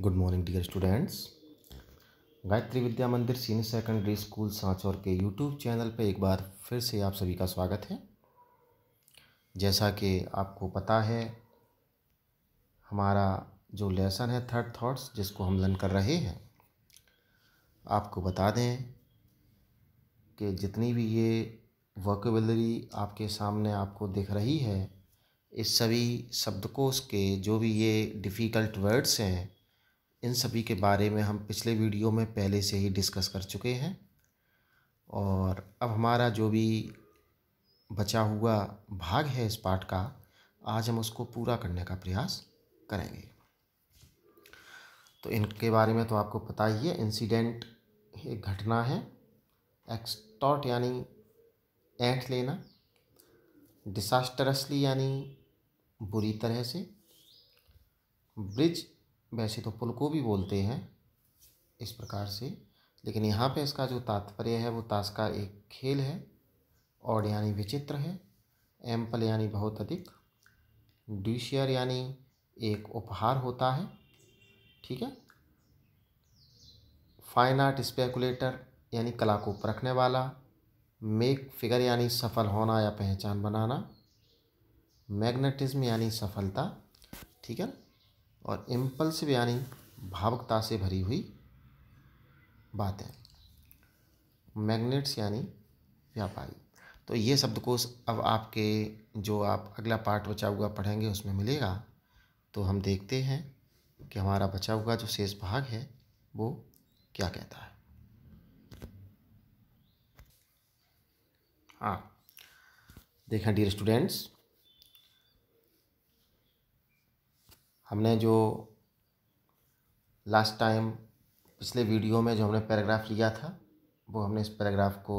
good morning dear students Gayatri Vidya Mandir senior secondary school Sanchore के YouTube channel पे एक बार फिर से आप सभी का स्वागत है जैसा कि आपको पता है हमारा जो लेसन है थर्ड थॉट्स जिसको हम लर्न कर रहे हैं आपको बता दें कि जितनी भी ये वर्कबलरी आपके सामने आपको दिख रही है इस सभी शब्दकोश के जो भी ये डिफ़िकल्ट वर्ड्स हैं इन सभी के बारे में हम पिछले वीडियो में पहले से ही डिस्कस कर चुके हैं और अब हमारा जो भी बचा हुआ भाग है इस पाठ का आज हम उसको पूरा करने का प्रयास करेंगे तो इनके बारे में तो आपको पता ही है इंसिडेंट एक घटना है एक्सटॉट यानी ऐंठ लेना डिसास्टरसली यानी बुरी तरह से ब्रिज वैसे तो पुल को भी बोलते हैं इस प्रकार से लेकिन यहाँ पे इसका जो तात्पर्य है वो ताश का एक खेल है और यानी विचित्र है एम्पल यानी बहुत अधिक ड्यूशियर यानी एक उपहार होता है ठीक है फाइन आर्ट स्पेकुलेटर यानी कला को परखने वाला मेक फिगर यानी सफल होना या पहचान बनाना मैग्नेटिज्म यानी सफलता ठीक है और इम्पल्सिव यानी भावकता से भरी हुई बातें मैग्नेट्स यानी व्यापारी तो ये शब्दकोश अब आपके जो आप अगला पार्ट बचा हुआ पढ़ेंगे उसमें मिलेगा तो हम देखते हैं कि हमारा बचा हुआ जो शेष भाग है वो क्या कहता है हाँ देखें डियर स्टूडेंट्स हमने जो लास्ट टाइम पिछले वीडियो में जो हमने पैराग्राफ लिया था वो हमने इस पैराग्राफ को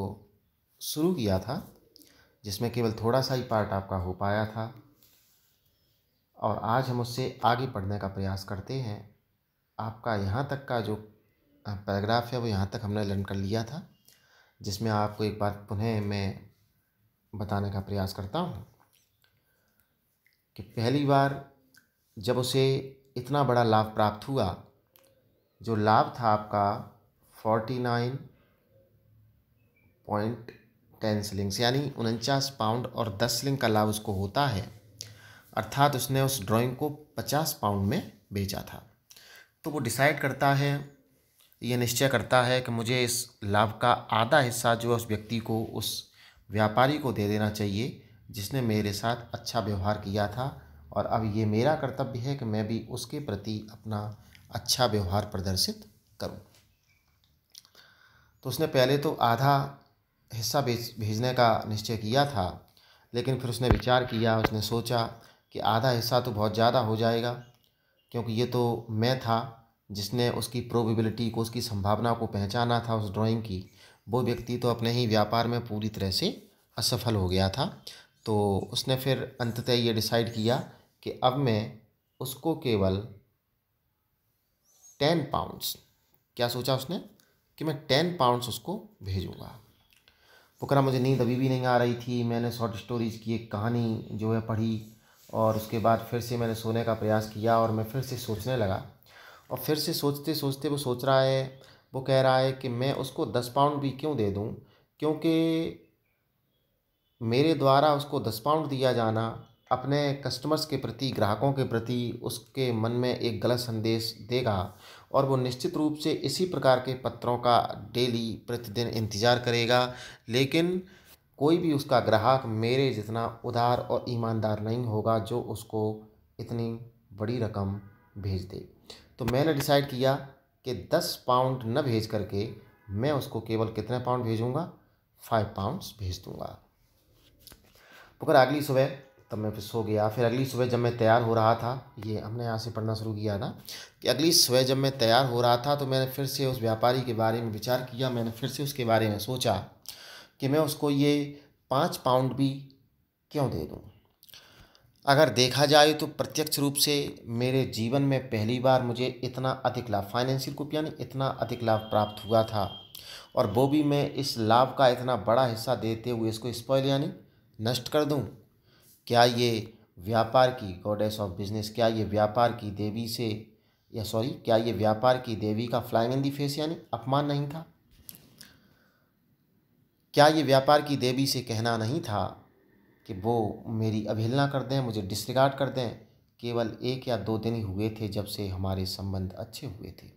शुरू किया था जिसमें केवल थोड़ा सा ही पार्ट आपका हो पाया था और आज हम उससे आगे पढ़ने का प्रयास करते हैं आपका यहाँ तक का जो पैराग्राफ है वो यहाँ तक हमने लर्न कर लिया था जिसमें आपको एक बार पुनः मैं बताने का प्रयास करता हूँ कि पहली बार जब उसे इतना बड़ा लाभ प्राप्त हुआ जो लाभ था आपका forty nine point ten shillings यानी उनचास पाउंड और दस स्लिंग का लाभ उसको होता है अर्थात उसने उस ड्राइंग को पचास पाउंड में बेचा था तो वो डिसाइड करता है ये निश्चय करता है कि मुझे इस लाभ का आधा हिस्सा जो है उस व्यक्ति को उस व्यापारी को दे देना चाहिए जिसने मेरे साथ अच्छा व्यवहार किया था और अब ये मेरा कर्तव्य है कि मैं भी उसके प्रति अपना अच्छा व्यवहार प्रदर्शित करूं तो उसने पहले तो आधा हिस्सा भेजने का निश्चय किया था लेकिन फिर उसने विचार किया उसने सोचा कि आधा हिस्सा तो बहुत ज़्यादा हो जाएगा क्योंकि ये तो मैं था जिसने उसकी प्रोबेबिलिटी को उसकी संभावना को पहचाना था उस ड्राइंग की वो व्यक्ति तो अपने ही व्यापार में पूरी तरह से असफल हो गया था तो उसने फिर अंततः ये डिसाइड किया कि अब मैं उसको केवल टेन पाउंड्स क्या सोचा उसने कि मैं टेन पाउंड्स उसको भेजूँगा वो कह रहा मुझे नींद अभी भी नहीं आ रही थी मैंने शॉर्ट स्टोरीज की एक कहानी जो है पढ़ी और उसके बाद फिर से मैंने सोने का प्रयास किया और मैं फिर से सोचने लगा और फिर से सोचते सोचते वो सोच रहा है वो कह रहा है कि मैं उसको दस पाउंड भी क्यों दे दूँ क्योंकि मेरे द्वारा उसको दस पाउंड दिया जाना अपने कस्टमर्स के प्रति ग्राहकों के प्रति उसके मन में एक गलत संदेश देगा और वो निश्चित रूप से इसी प्रकार के पत्रों का डेली प्रतिदिन इंतज़ार करेगा लेकिन कोई भी उसका ग्राहक मेरे जितना उदार और ईमानदार नहीं होगा जो उसको इतनी बड़ी रकम भेज दे तो मैंने डिसाइड किया कि दस पाउंड न भेज करके मैं उसको केवल कितने पाउंड भेजूँगा फाइव पाउंड्स भेज दूँगा मगर अगली सुबह तब मैं फिर सो गया फिर अगली सुबह जब मैं तैयार हो रहा था ये हमने यहाँ से पढ़ना शुरू किया था कि अगली सुबह जब मैं तैयार हो रहा था तो मैंने फिर से उस व्यापारी के बारे में विचार किया मैंने फिर से उसके बारे में सोचा कि मैं उसको ये पाँच पाउंड भी क्यों दे दूँ अगर देखा जाए तो प्रत्यक्ष रूप से मेरे जीवन में पहली बार मुझे इतना अधिक लाभ फाइनेंशियल ग्रुप यानी इतना अधिक लाभ प्राप्त हुआ था और वो भी मैं इस लाभ का इतना बड़ा हिस्सा देते हुए इसको स्पॉयल यानी नष्ट कर दूँ क्या ये व्यापार की गॉडेस ऑफ बिजनेस क्या ये व्यापार की देवी से या सॉरी क्या ये व्यापार की देवी का फ्लाइंग इन दी फेस यानी अपमान नहीं था क्या ये व्यापार की देवी से कहना नहीं था कि वो मेरी अवहेलना कर दें मुझे डिसरिगार्ड कर दें केवल एक या दो दिन ही हुए थे जब से हमारे संबंध अच्छे हुए थे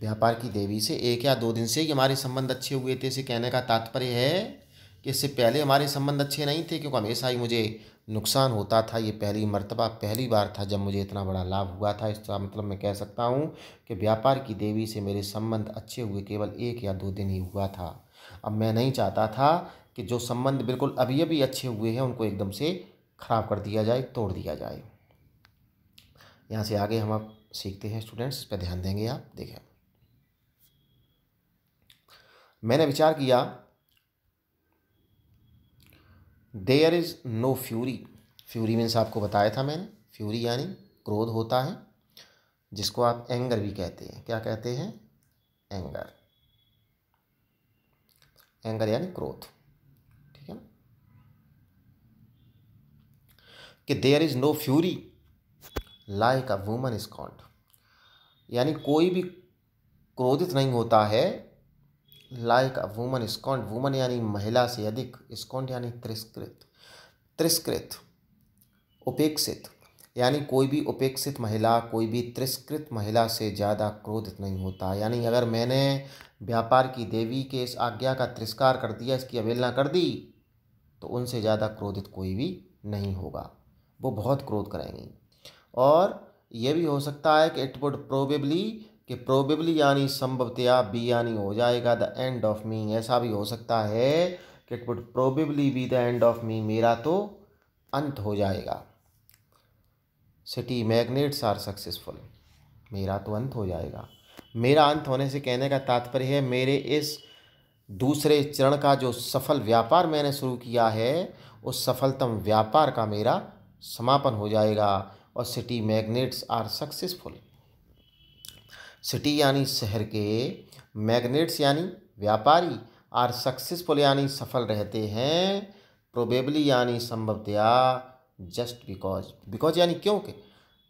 व्यापार की देवी से एक या दो दिन से ही हमारे संबंध अच्छे हुए थे इसे कहने का तात्पर्य है कि इससे पहले हमारे संबंध अच्छे नहीं थे क्योंकि हमेशा ही मुझे नुकसान होता था ये पहली मर्तबा पहली बार था जब मुझे इतना बड़ा लाभ हुआ था इसका मतलब मैं कह सकता हूँ कि व्यापार की देवी से मेरे संबंध अच्छे हुए केवल एक या दो दिन ही हुआ था अब मैं नहीं चाहता था कि जो संबंध बिल्कुल अभी अभी अच्छे हुए हैं उनको एकदम से ख़राब कर दिया जाए तोड़ दिया जाए यहाँ से आगे हम अब सीखते हैं स्टूडेंट्स इस पर ध्यान देंगे आप देखें मैंने विचार किया there is no fury fury means आपको बताया था मैंने फ्यूरी यानी क्रोध होता है जिसको आप एंगर भी कहते हैं क्या कहते हैं एंगर एंगर यानी क्रोध ठीक है ना कि there is no fury like a woman scorned यानी कोई भी क्रोधित नहीं होता है like a woman scorned woman यानी महिला से अधिक स्कॉन्ड यानी तिरस्कृत तिरस्कृत उपेक्षित यानी कोई भी उपेक्षित महिला कोई भी तिरस्कृत महिला से ज़्यादा क्रोधित नहीं होता यानी अगर मैंने व्यापार की देवी के इस आज्ञा का तिरस्कार कर दिया इसकी अवहेलना कर दी तो उनसे ज़्यादा क्रोधित कोई भी नहीं होगा वो बहुत क्रोध करेंगी और यह भी हो सकता है कि इट वुड प्रोबेबली कि प्रोबेबली यानी संभवतया बी यानी हो जाएगा द एंड ऑफ मी ऐसा भी हो सकता है कि it would probably be the end of me मेरा तो अंत हो जाएगा सिटी मैग्नेट्स आर सक्सेसफुल मेरा तो अंत हो जाएगा मेरा अंत होने से कहने का तात्पर्य है मेरे इस दूसरे चरण का जो सफल व्यापार मैंने शुरू किया है उस सफलतम व्यापार का मेरा समापन हो जाएगा और city magnates are successful city यानी शहर के मैग्नेट्स यानी व्यापारी आर सक्सेसफुल यानी सफल रहते हैं प्रोबेबली यानी संभवतया जस्ट बिकॉज बिकॉज यानी क्योंकि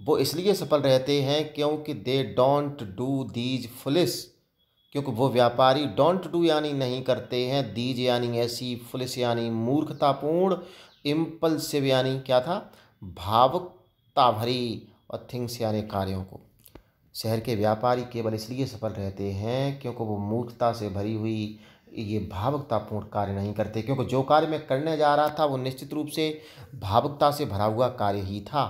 वो इसलिए सफल रहते हैं क्योंकि they don't do these follies क्योंकि वो व्यापारी डोंट डू यानी नहीं करते हैं दीज यानी ऐसी फुलिस यानी मूर्खतापूर्ण इम्पल्सिव यानी क्या था भावुकता भरी और थिंग्स यानी कार्यों को शहर के व्यापारी केवल इसलिए सफल रहते हैं क्योंकि वो मूर्खता से भरी हुई ये भावुकतापूर्ण कार्य नहीं करते क्योंकि जो कार्य मैं करने जा रहा था वो निश्चित रूप से भावुकता से भरा हुआ कार्य ही था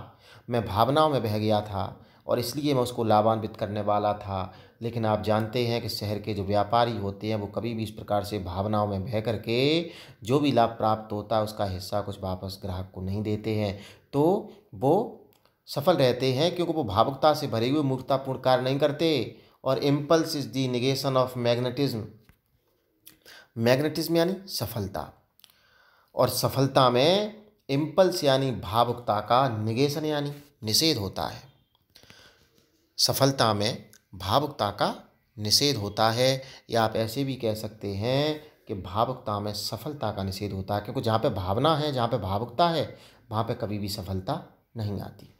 मैं भावनाओं में बह गया था और इसलिए मैं उसको लाभान्वित करने वाला था लेकिन आप जानते हैं कि शहर के जो व्यापारी होते हैं वो कभी भी इस प्रकार से भावनाओं में बह करके जो भी लाभ प्राप्त होता है उसका हिस्सा कुछ वापस ग्राहक को नहीं देते हैं तो वो सफल रहते हैं क्योंकि वो भावुकता से भरे हुए मूर्खतापूर्ण कार्य नहीं करते और impulse is the negation of magnetism magnetism यानी सफलता और सफलता में इम्पल्स यानी भावुकता का निगेशन यानी निषेध होता है सफलता में भावुकता का निषेध होता है या आप ऐसे भी कह सकते हैं कि भावुकता में सफलता का निषेध होता है क्योंकि जहाँ पे भावना है जहाँ पे भावुकता है वहाँ पे कभी भी सफलता नहीं आती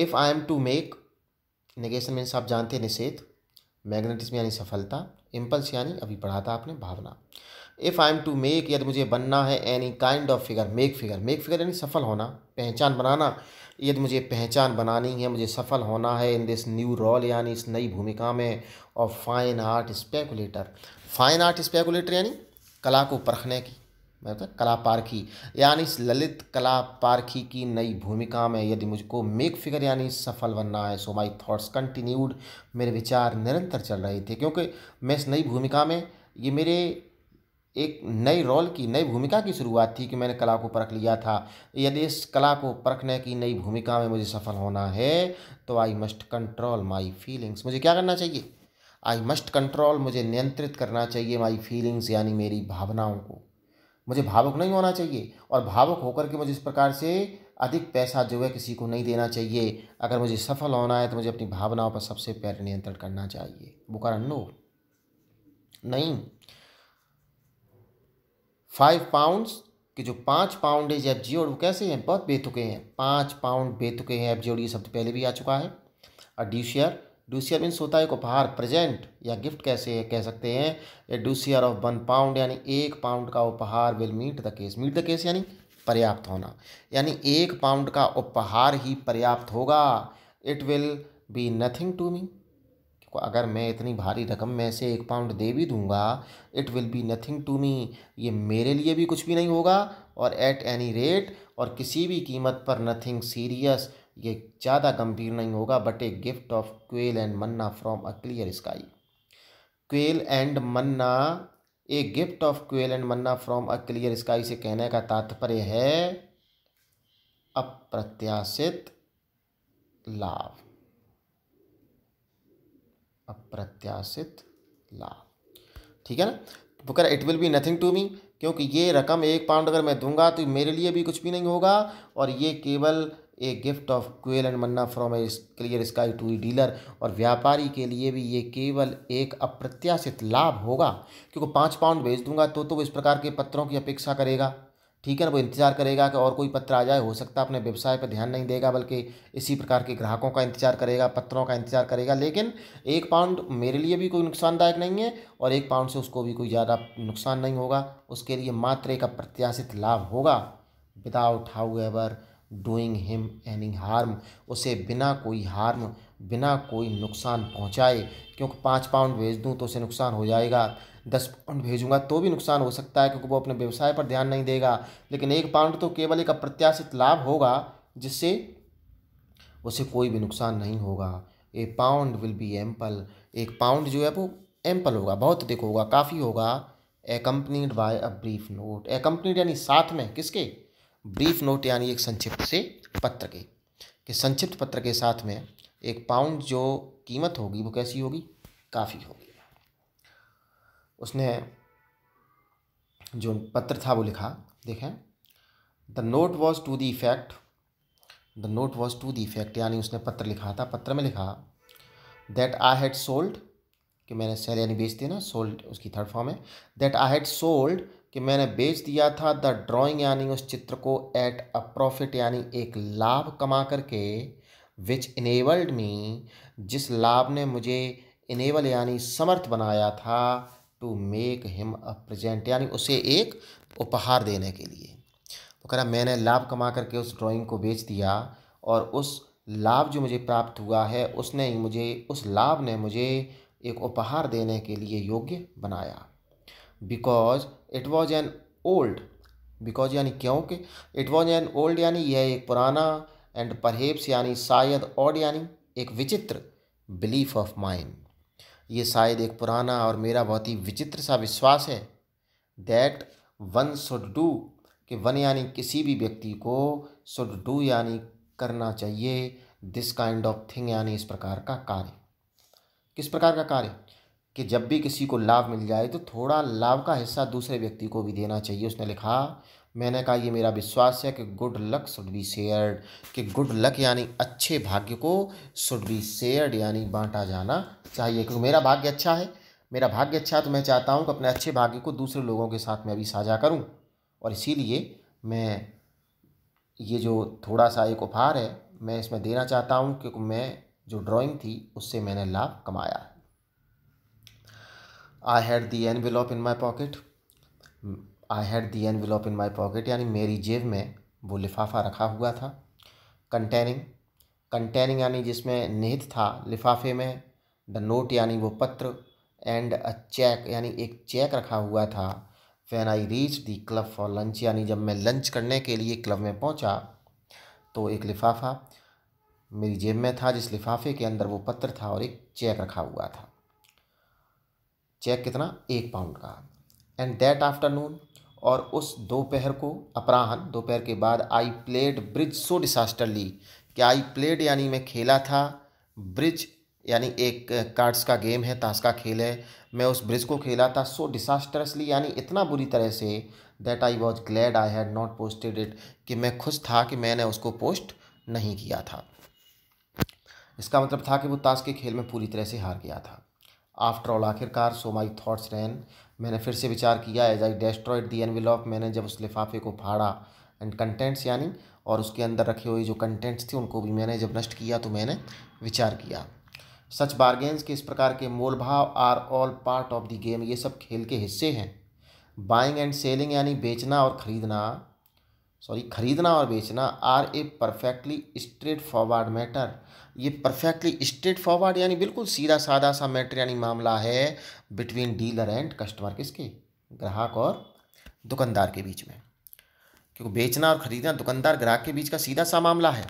if I am to make negation means आप जानते हैं निषेध मैग्नेटिज्म यानी सफलता इम्पल्स यानी अभी पढ़ा था आपने भावना if I am to make यदि मुझे बनना है any kind of figure make figure make figure यानी सफल होना पहचान बनाना यदि मुझे पहचान बनानी है मुझे सफल होना है इन दिस न्यू रोल यानी इस नई भूमिका में और fine art speculator fine art speculator यानी कला को परखने की तो कला पारखी यानी इस ललित कला पारखी की नई भूमिका में यदि मुझको मेक फिगर यानी सफल बनना है सो माई थॉट्स कंटिन्यूड मेरे विचार निरंतर चल रहे थे क्योंकि मैं इस नई भूमिका में ये मेरे एक नई रोल की नई भूमिका की शुरुआत थी कि मैंने कला को परख लिया था यदि इस कला को परखने की नई भूमिका में मुझे सफल होना है तो I must control my feelings मुझे क्या करना चाहिए आई मस्ट कंट्रोल मुझे नियंत्रित करना चाहिए माई फीलिंग्स यानी मेरी भावनाओं को मुझे भावुक नहीं होना चाहिए और भावुक होकर के मुझे इस प्रकार से अधिक पैसा जो है किसी को नहीं देना चाहिए अगर मुझे सफल होना है तो मुझे अपनी भावनाओं पर सबसे पहले नियंत्रण करना चाहिए बुकार नो नहीं फाइव पाउंड्स कि जो पाँच पाउंड एफ जी और वो कैसे हैं बहुत बेतुके हैं पाँच पाउंड बेतुके हैं एफ जी और ये शब्द पहले भी आ चुका है और डी शेयर डूसियर मीन्स होता है एक उपहार प्रेजेंट या गिफ्ट कैसे कह सकते हैं a douceur of one pound यानी एक पाउंड का उपहार will meet the case meet the case यानी पर्याप्त होना यानी एक पाउंड का उपहार ही पर्याप्त होगा it will be nothing to me अगर मैं इतनी भारी रकम में से एक पाउंड दे भी दूंगा it will be nothing to me ये मेरे लिए भी कुछ भी नहीं होगा और एट एनी रेट और किसी भी कीमत पर नथिंग सीरियस ये ज़्यादा गंभीर नहीं होगा but a gift of quail and manna from a clear sky quail and manna a gift of quail and manna from a clear sky से कहने का तात्पर्य है अप्रत्याशित लाभ अप्रत्याशित लाभ ठीक है ना कह it will be nothing to me क्योंकि ये रकम एक पाउंड अगर मैं दूंगा तो मेरे लिए भी कुछ भी नहीं होगा और ये केवल a gift of quail and manna from a clear sky to ई डीलर और व्यापारी के लिए भी ये केवल एक अप्रत्याशित लाभ होगा क्योंकि पाँच पाउंड भेज दूंगा तो तो वो इस प्रकार के पत्रों की अपेक्षा करेगा ठीक है ना वो इंतजार करेगा कि और कोई पत्र आ जाए हो सकता है अपने व्यवसाय पर ध्यान नहीं देगा बल्कि इसी प्रकार के ग्राहकों का इंतजार करेगा पत्रों का इंतजार करेगा लेकिन एक पाउंड मेरे लिए भी कोई नुकसानदायक नहीं है और एक पाउंड से उसको भी कोई ज़्यादा नुकसान नहीं होगा उसके लिए मात्र एक अप्रत्याशित लाभ होगा without however doing him any harm उसे बिना कोई हार्म बिना कोई नुकसान पहुंचाए क्योंकि पाँच पाउंड भेज दूँ तो उसे नुकसान हो जाएगा दस पाउंड भेजूंगा तो भी नुकसान हो सकता है क्योंकि वो अपने व्यवसाय पर ध्यान नहीं देगा लेकिन एक पाउंड तो केवल एक अप्रत्याशित लाभ होगा जिससे उसे कोई भी नुकसान नहीं होगा a pound will be ample एक पाउंड जो है वो एम्पल होगा बहुत अधिक होगा काफ़ी होगा accompanied by a brief note accompanied यानी साथ में किसके ब्रीफ नोट यानी एक संक्षिप्त से पत्र के कि संक्षिप्त पत्र के साथ में एक पाउंड जो कीमत होगी वो कैसी होगी काफ़ी होगी उसने जो पत्र था वो लिखा देखें the note was to the effect the note was to the effect यानी उसने पत्र लिखा था पत्र में लिखा दैट आई हैड सोल्ड कि मैंने सेल यानी बेच दिया ना सोल्ड उसकी थर्ड फॉर्म है दैट आई हैड सोल्ड कि मैंने बेच दिया था द ड्राइंग यानी उस चित्र को एट अ प्रॉफिट यानी एक लाभ कमा करके विच इनेबल्ड मी जिस लाभ ने मुझे इनेबल यानी समर्थ बनाया था to make him a present यानी उसे एक उपहार देने के लिए तो कह रहा मैंने लाभ कमा करके उस ड्राइंग को बेच दिया और उस लाभ जो मुझे प्राप्त हुआ है उसने ही मुझे उस लाभ ने मुझे एक उपहार देने के लिए योग्य बनाया because it was an old because यानी क्योंकि इट वॉज एन ओल्ड यानी यह एक पुराना एंड परहेप्स यानी शायद ऑड यानी एक विचित्र बिलीफ ऑफ माइंड ये शायद एक पुराना और मेरा बहुत ही विचित्र सा विश्वास है दैट वन शुड डू कि वन यानी किसी भी व्यक्ति को शुड डू यानी करना चाहिए दिस काइंड ऑफ थिंग यानी इस प्रकार का कार्य किस प्रकार का कार्य कि जब भी किसी को लाभ मिल जाए तो थोड़ा लाभ का हिस्सा दूसरे व्यक्ति को भी देना चाहिए उसने लिखा मैंने कहा ये मेरा विश्वास है कि good luck should be shared कि गुड लक यानी अच्छे भाग्य को शुड बी शेयर्ड यानी बांटा जाना चाहिए क्योंकि मेरा भाग्य अच्छा है मेरा भाग्य अच्छा है तो मैं चाहता हूँ कि अपने अच्छे भाग्य को दूसरे लोगों के साथ मैं अभी साझा करूँ और इसीलिए मैं ये जो थोड़ा सा एक उपहार है मैं इसमें देना चाहता हूँ क्योंकि मैं जो ड्राइंग थी उससे मैंने लाभ कमाया I had the envelope in my pocket I had the envelope in my pocket यानी मेरी जेब में वो लिफाफा रखा हुआ था कंटेनिंग कंटेनिंग यानी जिसमें निहित था लिफाफे में द नोट यानी वो पत्र एंड अ चेक यानी एक चेक रखा हुआ था when I reach the club for lunch यानी जब मैं लंच करने के लिए क्लब में पहुंचा तो एक लिफाफा मेरी जेब में था जिस लिफाफे के अंदर वो पत्र था और एक चेक रखा हुआ था चेक कितना एक पाउंड का एंड दैट आफ्टरनून और उस दोपहर को अपराहन दोपहर के बाद आई प्लेड ब्रिज सो डिसास्टरली कि आई प्लेड यानी मैं खेला था ब्रिज यानी एक कार्ड्स का गेम है ताश का खेल है मैं उस ब्रिज को खेला था सो डिसास्टरसली यानी इतना बुरी तरह से that I was glad I had not posted it कि मैं खुश था कि मैंने उसको पोस्ट नहीं किया था इसका मतलब था कि वो ताश के खेल में पूरी तरह से हार गया था आफ्टर ऑल आखिरकार सो माई थाट्स रैन मैंने फिर से विचार किया as I destroyed the anvil of मैंने जब उस लिफाफे को फाड़ा एंड कंटेंट्स यानी और उसके अंदर रखे हुए जो कंटेंट्स थे उनको भी मैंने जब नष्ट किया तो मैंने विचार किया सच बार्गेन्स के इस प्रकार के मोल भाव are all part of the game ये सब खेल के हिस्से हैं बाइंग एंड सेलिंग यानी बेचना और ख़रीदना सॉरी खरीदना और बेचना are a perfectly straightforward matter ये परफेक्टली स्ट्रेट फॉरवर्ड यानी बिल्कुल सीधा साधा सा मैटर यानी मामला है बिटवीन डीलर एंड कस्टमर किसके ग्राहक और दुकानदार के बीच में क्योंकि बेचना और ख़रीदना दुकानदार ग्राहक के बीच का सीधा सा मामला है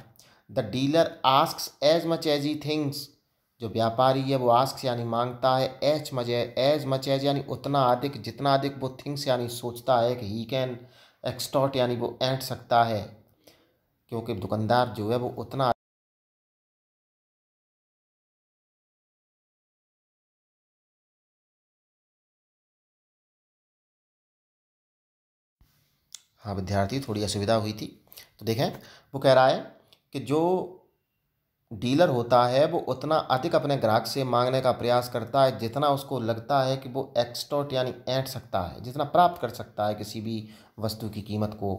the dealer ask as much as he things जो व्यापारी है वो आस्क यानी मांगता है as much as much as यानी उतना अधिक जितना अधिक वो थिंग्स यानी सोचता है कि ही कैन एक्सटॉट यानी वो एंट सकता है क्योंकि दुकानदार जो है वो उतना हाँ विद्यार्थी थोड़ी असुविधा हुई थी तो देखें वो कह रहा है कि जो डीलर होता है वो उतना अधिक अपने ग्राहक से मांगने का प्रयास करता है जितना उसको लगता है कि वो एक्सटॉट यानी ऐट सकता है जितना प्राप्त कर सकता है किसी भी वस्तु की कीमत को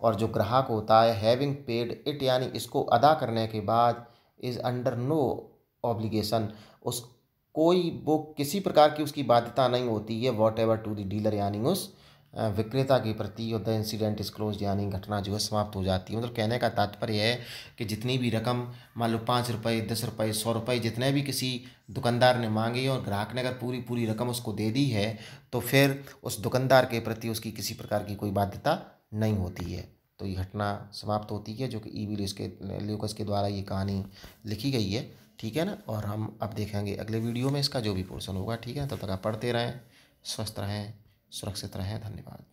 और जो ग्राहक होता है हैविंग पेड इट यानी इसको अदा करने के बाद इज़ अंडर नो ऑब्लिगेशन उस कोई वो किसी प्रकार की उसकी बाध्यता नहीं होती है whatever to the dealer यानी उस विक्रेता के प्रति और द इंसिडेंट इज क्लोज यानी घटना जो है समाप्त हो जाती है मतलब कहने का तात्पर्य है कि जितनी भी रकम मान लो पाँच रुपये दस रुपये सौ रुपये जितने भी किसी दुकानदार ने मांगी और ग्राहक ने अगर पूरी पूरी रकम उसको दे दी है तो फिर उस दुकानदार के प्रति उसकी किसी प्रकार की कोई बाध्यता नहीं होती है तो ये घटना समाप्त होती है जो कि ई वी के ल्यूकस के द्वारा ये कहानी लिखी गई है ठीक है ना और हम अब देखेंगे अगले वीडियो में इसका जो भी पोर्शन होगा ठीक है तब तक आप पढ़ते रहें स्वस्थ रहें सुरक्षित रहें धन्यवाद